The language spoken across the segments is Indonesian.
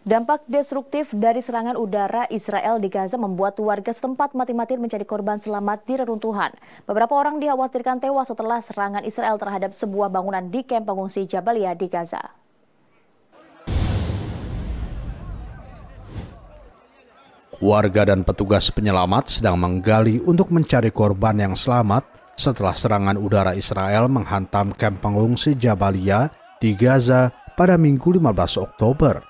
Dampak destruktif dari serangan udara Israel di Gaza membuat warga setempat mati-matian menjadi korban selamat di reruntuhan. Beberapa orang dikhawatirkan tewas setelah serangan Israel terhadap sebuah bangunan di kamp pengungsi Jabalia di Gaza. Warga dan petugas penyelamat sedang menggali untuk mencari korban yang selamat setelah serangan udara Israel menghantam kamp pengungsi Jabalia di Gaza pada Minggu 15 Oktober.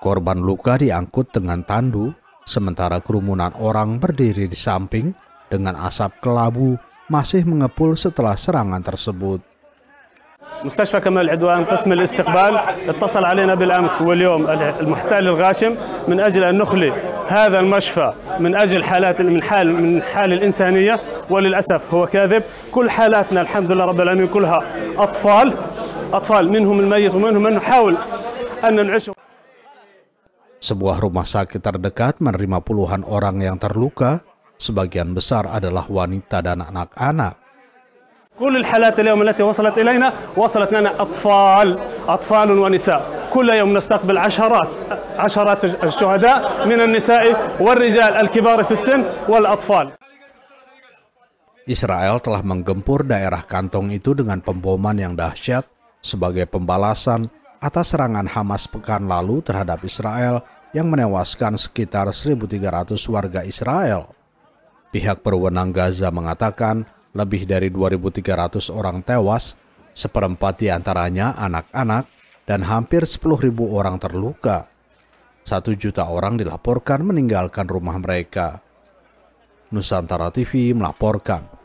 Korban luka diangkut dengan tandu, sementara kerumunan orang berdiri di samping dengan asap kelabu masih mengepul setelah serangan tersebut. مستشفى كمال العدوان قسم الاستقبال اتصل علينا بالامس واليوم المحتال الغاشم من اجل ان نخلي هذا المشفى من اجل حالات من حال من حال الانسانيه وللاسف هو كاذب كل حالاتنا الحمد لله رب العالمين كلها اطفال اطفال منهم الميت ومنهم من نحاول ان نعيشهم Sebuah rumah sakit terdekat menerima puluhan orang yang terluka, sebagian besar adalah wanita dan anak-anak. Israel telah menggempur daerah kantong itu dengan pemboman yang dahsyat sebagai pembalasan atas serangan Hamas pekan lalu terhadap Israel yang menewaskan sekitar 1.300 warga Israel. Pihak berwenang Gaza mengatakan lebih dari 2.300 orang tewas, seperempat diantaranya anak-anak, dan hampir 10.000 orang terluka. Satu juta orang dilaporkan meninggalkan rumah mereka. Nusantara TV melaporkan.